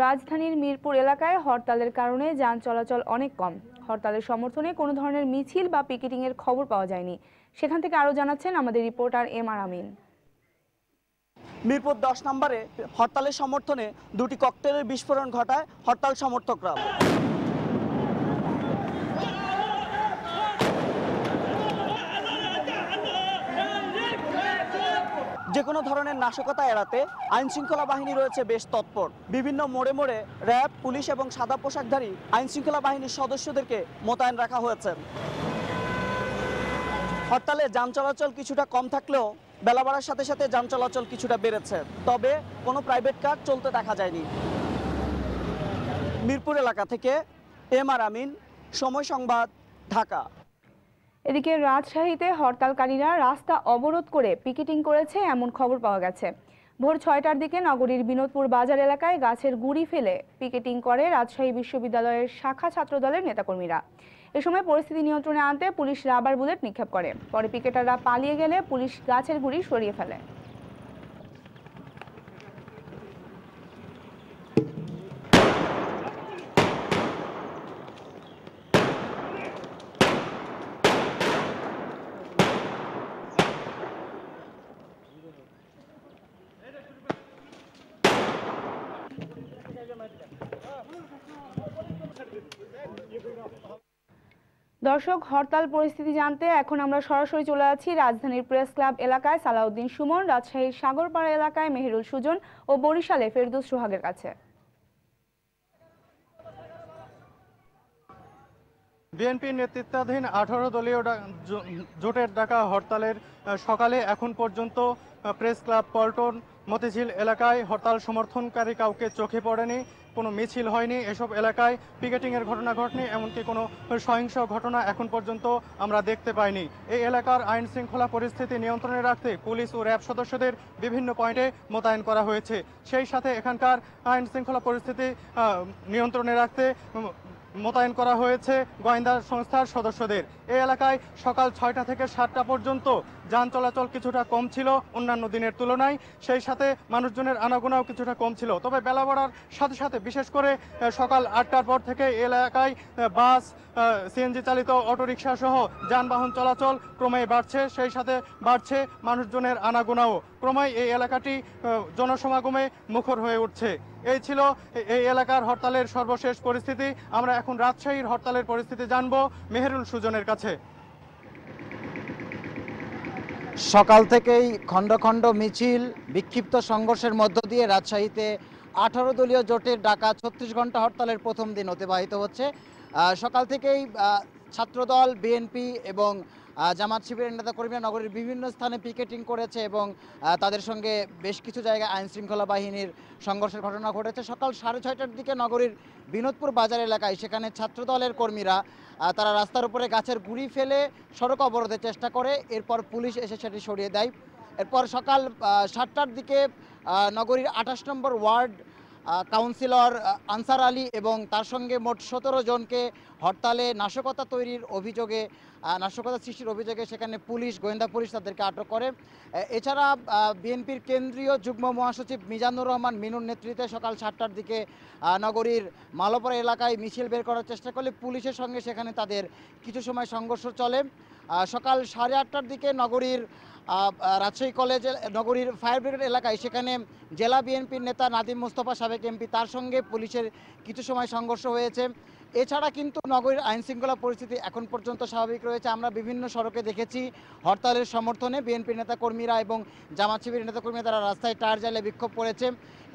রাজধানীর মিরপুর এলাকায় হরতালের কারণে যান চলাচল অনেক কম হরতালের সমর্থনে কোনো ধরনের মিছিল বা পিকেটিংয়ের খবর পাওয়া যায়নি সেখান থেকে আরও জানাচ্ছেন আমাদের reporter M R Amin Mirpur দশ নম্বরে হরতালের সমর্থনে দুটি ককটেলের বিস্ফোরণ ঘটায় হরতাল সমর্থকরা কোনো ধরনের নাশকতা এড়াতে আইনশৃঙ্খলা বাহিনী রয়েছে বেশ তৎপর বিভিন্ন মোড়ে মোড়ে র্যাব পুলিশ এবং সাদা পোশাকধারী আইনশৃঙ্খলা বাহিনীর সদস্যদেরকে মোতায়েন রাখা হয়েছে হরতালে যান চলাচল কিছুটা কম থাকলেও বেলা বাড়ার সাথে সাথে যান চলাচল কিছুটা বেড়েছে তবে কোনো প্রাইভেট কার চলতে দেখা যায়নি মিরপুর এলাকা থেকে এম আর আমিন সময় সংবাদ ঢাকা এদিকে রাজশাহীতে হরতালকারীরা রাস্তা অবরোধ করে পিকেটিং করেছে এমন খবর পাওয়া গেছে ভোর ছয়টার দিকে নগরীর বিনোদপুর বাজার এলাকায় গাছের গুড়ি ফেলে পিকেটিং করে রাজশাহী বিশ্ববিদ্যালয়ের শাখা ছাত্রদলের নেতাকর্মীরা এ সময় পরিস্থিতি নিয়ন্ত্রণে আনতে পুলিশ রাবার বুলেট নিক্ষেপ করে পরে পিকেটাররা পালিয়ে গেলে পুলিশ গাছের গুড়ি সরিয়ে ফেলে দর্শক হরতাল পরিস্থিতি জানতে এখন আমরা সরাসরি চলে আছি রাজধানীর প্রেস ক্লাব এলাকায় সালাউদ্দিন সুমন রাজশাহীর সাগরপাড়া এলাকায় মেহেরুল সুজন ও বরিশালে ফেরদুস সোহাগের কাছে বিএনপি নেতৃত্বাধীন আঠারো দলীয় জোটের ডাকা হরতালের সকালে এখন পর্যন্ত প্রেস ক্লাব পল্টন মতিঝিল এলাকায় হরতাল সমর্থনকারী কাউকে চোখে পড়েনি কোনো মিছিল হয়নি এসব এলাকায় পিকেটিংয়ের ঘটনা ঘটেনি এমনকি কোনো সহিংস ঘটনা এখন পর্যন্ত আমরা দেখতে পাইনি এই এলাকার আইন শৃঙ্খলা পরিস্থিতি নিয়ন্ত্রণে রাখতে পুলিশ ও র্যাব সদস্যদের বিভিন্ন পয়েন্টে মোতায়েন করা হয়েছে সেই সাথে এখানকার আইন শৃঙ্খলা পরিস্থিতি নিয়ন্ত্রণে রাখতে মোতায়েন করা হয়েছে গোয়েন্দা সংস্থার সদস্যদের এই এলাকায় সকাল ছয়টা থেকে সাতটা পর্যন্ত যান চলাচল কিছুটা কম ছিল অন্যান্য দিনের তুলনায় সেই সাথে মানুষজনের আনাগোনাও কিছুটা কম ছিল তবে বেলা বাড়ার সাথে সাথে বিশেষ করে সকাল আটটার পর থেকে এলাকায় বাস সিএনজি চালিত অটোরিকশা সহ যানবাহন চলাচল ক্রমেই বাড়ছে সেই সাথে বাড়ছে মানুষজনের আনাগোনাও ক্রমেই এই এলাকাটি জনসমাগমে মুখর হয়ে উঠছে এই ছিল এই এলাকার হরতালের সর্বশেষ পরিস্থিতি আমরা এখন রাজশাহীর হরতালের পরিস্থিতি জানব মেহেরুল সুজনের কাছে সকাল থেকেই খণ্ড খণ্ড মিছিল বিক্ষিপ্ত সংঘর্ষের মধ্য দিয়ে রাজশাহীতে আঠারো দলীয় জোটের ডাকা ছত্রিশ ঘন্টা হরতালের প্রথম দিন অতিবাহিত হচ্ছে সকাল থেকেই ছাত্রদল বিএনপি এবং জামাত শিবিরের নেতা কর্মীরা নগরীর বিভিন্ন স্থানে পিকেটিং করেছে এবং তাদের সঙ্গে বেশ কিছু জায়গায় আইন শৃঙ্খলা বাহিনীর সংঘর্ষের ঘটনা ঘটেছে সকাল সাড়ে ছয়টার দিকে নগরীর বিনোদপুর বাজার এলাকায় সেখানে ছাত্রদলের কর্মীরা তারা রাস্তার উপরে গাছের গুড়ি ফেলে সড়ক অবরোধের চেষ্টা করে এরপর পুলিশ এসে সেটি সরিয়ে দেয় এরপর সকাল সাতটার দিকে নগরীর আঠাশ নম্বর ওয়ার্ড কাউন্সিলর আনসার আলী এবং তার সঙ্গে মোট সতেরো জনকে হরতালে নাশকতা তৈরির অভিযোগে নাশকতা সৃষ্টির অভিযোগে সেখানে পুলিশ গোয়েন্দা পুলিশ তাদেরকে আটক করে এছাড়া বিএনপির কেন্দ্রীয় যুগ্ম মহাসচিব মিজানুর রহমান মিনুর নেতৃত্বে সকাল সাতটার দিকে নগরীর মালোপাড়া এলাকায় মিছিল বের করার চেষ্টা করলে পুলিশের সঙ্গে সেখানে তাদের কিছু সময় সংঘর্ষ চলে সকাল সাড়ে আটটার দিকে নগরীর রাজশাহী কলেজ নগরীর ফায়ার ব্রিগেড এলাকায় সেখানে জেলা বিএনপির নেতা নাদিম মুস্তফা সাবেক এমপি তার সঙ্গে পুলিশের কিছু সময় সংঘর্ষ হয়েছে এছাড়া কিন্তু নগরীর আইন শৃঙ্খলা পরিস্থিতি এখন পর্যন্ত স্বাভাবিক রয়েছে আমরা বিভিন্ন সড়কে দেখেছি হরতালের সমর্থনে বিএনপি নেতাকর্মীরা এবং জামাত শিবির নেতাকর্মীরা তারা রাস্তায় টার জালে বিক্ষোভ করেছে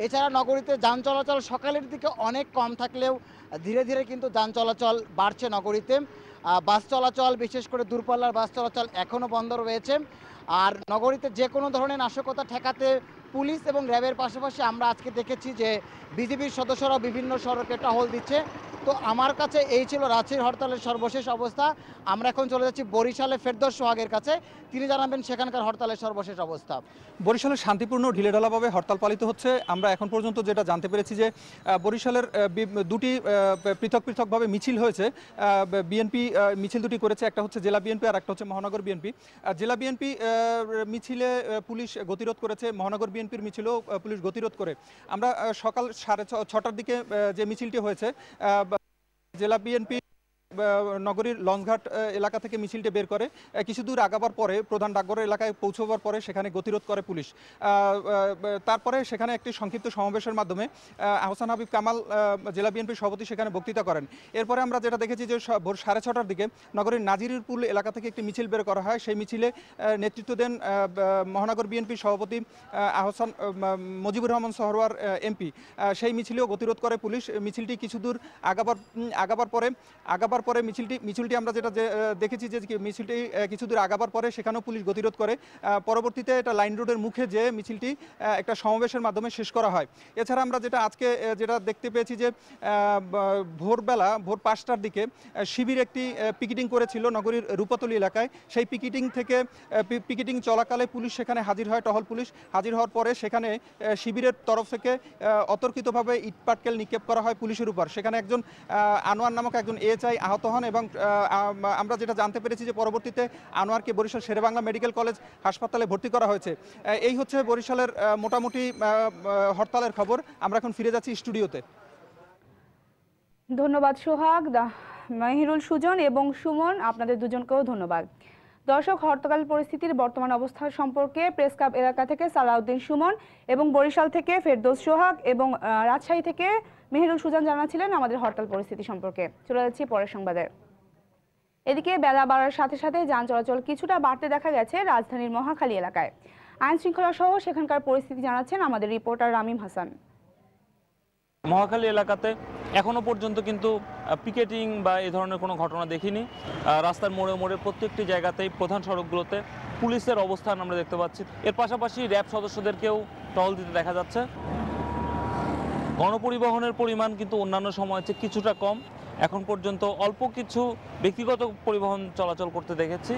এছাড়া নগরীতে যান চলাচল সকালের দিকে অনেক কম থাকলেও ধীরে ধীরে কিন্তু যান চলাচল বাড়ছে নগরীতে বাস চলাচল বিশেষ করে দূরপাল্লার বাস চলাচল এখনও বন্ধ রয়েছে আর নগরীতে যে কোনো ধরনের নাশকতা ঠেকাতে পুলিশ এবং র্যাবের পাশাপাশি আমরা আজকে দেখেছি যে বিজেপির সদস্যরা বিভিন্ন সড়কে টহল দিচ্ছে তো আমার কাছে এই ছিল রাঁচির হরতালের সর্বশেষ অবস্থা আমরা এখন চলে যাচ্ছি বরিশালে ফেরদোস সোহাগের কাছে তিনি জানাবেন সেখানকার হরতালের সর্বশেষ অবস্থা বরিশালে শান্তিপূর্ণ ঢিলেঢালাভাবে হরতাল পালিত হচ্ছে আমরা এখন পর্যন্ত যেটা জানতে পেরেছি যে বরিশালের দুটি পৃথক পৃথকভাবে মিছিল হয়েছে বিএনপি মিছিল দুটি করেছে একটা হচ্ছে জেলা বিএনপি আর একটা হচ্ছে মহানগর বিএনপি জেলা বিএনপি মিছিলে পুলিশ গতিরোধ করেছে মহানগর বিএনপির মিছিলও পুলিশ গতিরোধ করে আমরা সকাল সাড়ে ছটার দিকে যে মিছিলটি হয়েছে জেলা বিএনপি নগরীর লঞ্চঘাট এলাকা থেকে মিছিলটি বের করে কিছু দূর আগাবার পরে প্রধান ডাকঘর এলাকায় পৌঁছবার পরে সেখানে গতিরোধ করে পুলিশ তারপরে সেখানে একটি সংক্ষিপ্ত সমাবেশের মাধ্যমে আহসান হাবিব কামাল জেলা বিএনপির সভাপতি সেখানে বক্তৃতা করেন এরপরে আমরা যেটা দেখেছি যে ভোর সাড়ে ছটার দিকে নগরীর নাজিরপুল এলাকা থেকে একটি মিছিল বের করা হয় সেই মিছিলে নেতৃত্ব দেন মহানগর বিএনপির সভাপতি আহসান মুজিবুর রহমান সহরওয়ার এমপি সেই মিছিলেও গতিরোধ করে পুলিশ মিছিলটি কিছু দূর আগাবার আগাবার পরে আগাবার পরে মিছিলটি মিছিলটি আমরা যেটা দেখেছি যে মিছিলটি কিছু দূর আগাবার পরে সেখানেও পুলিশ গতিরোধ করে পরবর্তীতে এটা লাইন রোডের মুখে যে মিছিলটি একটা সমাবেশের মাধ্যমে শেষ করা হয় এছাড়া আমরা যেটা আজকে যেটা দেখতে পেয়েছি যে ভোরবেলা ভোর পাঁচটার দিকে শিবির একটি পিকেটিং করেছিল নগরীর রূপাতলি এলাকায় সেই পিকেটিং থেকে পিকেটিং চলাকালে পুলিশ সেখানে হাজির হয় টহল পুলিশ হাজির হওয়ার পরে সেখানে শিবিরের তরফ থেকে অতর্কিতভাবে ইটপাটকেল নিক্ষেপ করা হয় পুলিশের উপর সেখানে একজন আনোয়ার নামক একজন এএচআই আহত আহত হন এবং আমরা যেটা জানতে পেরেছি যে পরবর্তীতে আনোয়ারকে বরিশাল শেরেবাংলা মেডিকেল কলেজ হাসপাতালে ভর্তি করা হয়েছে এই হচ্ছে বরিশালের মোটামুটি হরতালের খবর আমরা এখন ফিরে যাচ্ছি স্টুডিওতে ধন্যবাদ সোহাগ মাহিরুল সুজন এবং সুমন আপনাদের দুজনকেও ধন্যবাদ দর্শক হরতাল পরিস্থিতির বর্তমান অবস্থা সম্পর্কে প্রেস ক্লাব এলাকা থেকে সালাউদ্দিন সুমন এবং বরিশাল থেকে ফেরদৌস সোহাগ এবং রাজশাহী থেকে মেহেরুল সুজান জানাচ্ছিলেন আমাদের হরতাল পরিস্থিতি সম্পর্কে চলে যাচ্ছি পরের সংবাদে এদিকে বেলা বাড়ার সাথে সাথে যান চলাচল কিছুটা বাড়তে দেখা গেছে রাজধানীর মহাখালী এলাকায় আইন শৃঙ্খলা সহ সেখানকার পরিস্থিতি জানাচ্ছেন আমাদের রিপোর্টার রামিম হাসান মহাখালী এলাকাতে এখনও পর্যন্ত কিন্তু পিকেটিং বা এ ধরনের কোনো ঘটনা দেখিনি রাস্তার মোড়ে মোড়ে প্রত্যেকটি জায়গাতেই প্রধান সড়কগুলোতে পুলিশের অবস্থান আমরা দেখতে পাচ্ছি এর পাশাপাশি র্যাব সদস্যদেরকেও টহল দিতে দেখা যাচ্ছে গণপরিবহনের পরিমাণ কিন্তু অন্যান্য সময় হচ্ছে কিছুটা কম এখন পর্যন্ত অল্প কিছু ব্যক্তিগত পরিবহন চলাচল করতে দেখেছি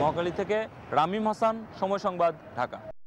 মহাকালী থেকে রামিম হাসান সময় সংবাদ ঢাকা